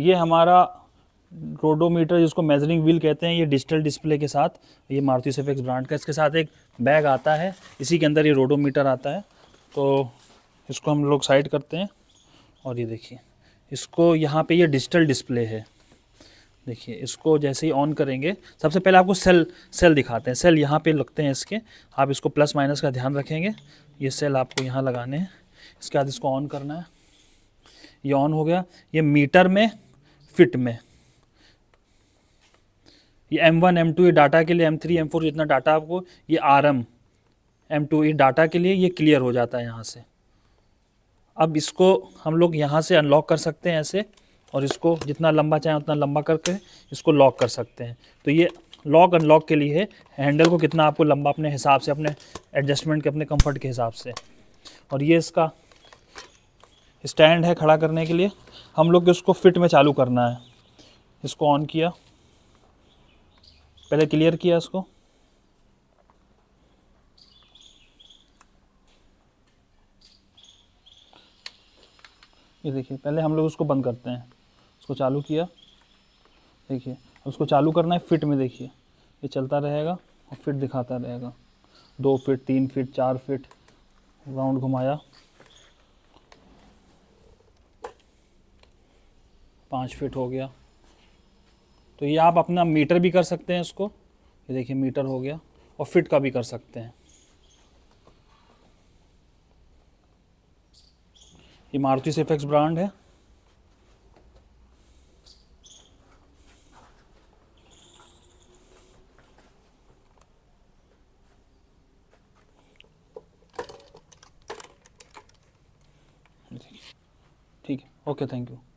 ये हमारा रोडोमीटर जिसको मेजरिंग व्हील कहते हैं ये डिजिटल डिस्प्ले के साथ ये मारुति सेफेक्स ब्रांड का इसके साथ एक बैग आता है इसी के अंदर ये रोडोमीटर आता है तो इसको हम लोग साइड करते हैं और ये देखिए इसको यहाँ पे ये डिजिटल डिस्प्ले है देखिए इसको जैसे ही ऑन करेंगे सबसे पहले आपको सेल सेल दिखाते हैं सेल यहाँ पे लगते हैं इसके आप इसको प्लस माइनस का ध्यान रखेंगे ये सेल आपको यहाँ लगाने हैं इसके बाद इसको ऑन करना है ये ऑन हो गया ये मीटर में फिट में ये एम वन एम टू ये डाटा के लिए एम थ्री एम फोर जितना डाटा आपको ये आर एम एम टू ये डाटा के लिए ये क्लियर हो जाता है यहाँ से अब इसको हम लोग यहाँ से अनलॉक कर सकते हैं ऐसे और इसको जितना लंबा चाहें उतना लंबा करके इसको लॉक कर सकते हैं तो ये लॉक अनलॉक के लिए हैंडल को कितना आपको लंबा अपने हिसाब से अपने एडजस्टमेंट के अपने कंफर्ट के हिसाब से और ये इसका स्टैंड है खड़ा करने के लिए हम लोग इसको फिट में चालू करना है इसको ऑन किया पहले क्लियर किया इसको ये देखिए पहले हम लोग उसको बंद करते हैं उसको चालू किया देखिए अब उसको चालू करना है फिट में देखिए ये चलता रहेगा और फिट दिखाता रहेगा दो फिट तीन फिट चार फिट राउंड घुमाया पाँच फिट हो गया तो ये आप अपना मीटर भी कर सकते हैं इसको ये देखिए मीटर हो गया और फिट का भी कर सकते हैं ये मारुति सेफेक्स ब्रांड है ठीक है ओके थैंक यू